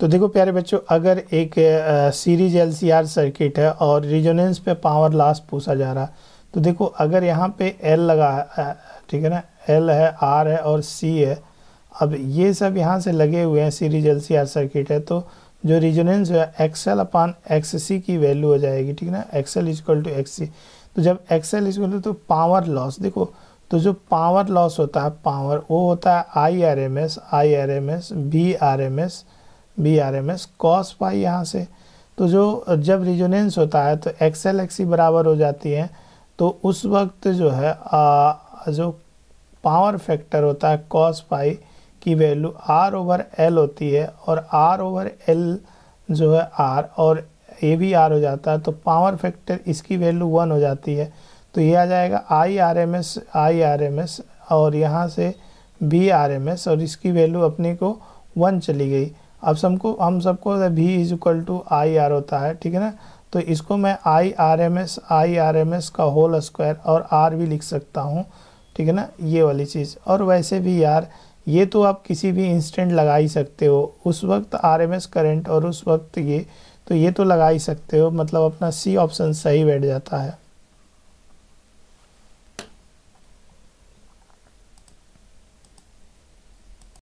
तो देखो प्यारे बच्चों अगर एक सीरीज एल सर्किट है और रिजोनेंस पे पावर लॉस पूछा जा रहा है तो देखो अगर यहाँ पे एल लगा है ठीक है ना एल है आर है और सी है अब ये सब यहाँ से लगे हुए हैं सीरीज एल सर्किट है तो जो रिजोनेंस है एक्सएल अपान एक्स सी की वैल्यू हो जाएगी ठीक है ना XL is equal to X C तो जब एक्सएल इजक्ल टू तो पावर लॉस देखो तो जो पावर लॉस होता है पावर वो होता है I R M S I R M S B R M S B R M S cos Y यहाँ से तो जो जब रिजोनेंस होता है तो एक्स एल एक्सी बराबर हो जाती है तो उस वक्त जो है आ, जो पावर फैक्टर होता है कॉस पाई की वैल्यू आर ओवर एल होती है और आर ओवर एल जो है आर और ए भी आर हो जाता है तो पावर फैक्टर इसकी वैल्यू वन हो जाती है तो ये आ जाएगा I R M S I R M S और यहाँ से बी आर एम एस और इसकी वैल्यू अपने को वन चली गई अब सबको हम सबको V is equal to I R होता है ठीक है ना तो इसको मैं I R M S I R M S का होल स्क्वायर और आर भी लिख सकता हूँ ठीक है ना ये वाली चीज़ और वैसे भी यार ये तो आप किसी भी इंस्टेंट लगा ही सकते हो उस वक्त आर एम एस करेंट और उस वक्त ये तो ये तो लगा ही सकते हो मतलब अपना सी ऑप्शन सही बैठ जाता है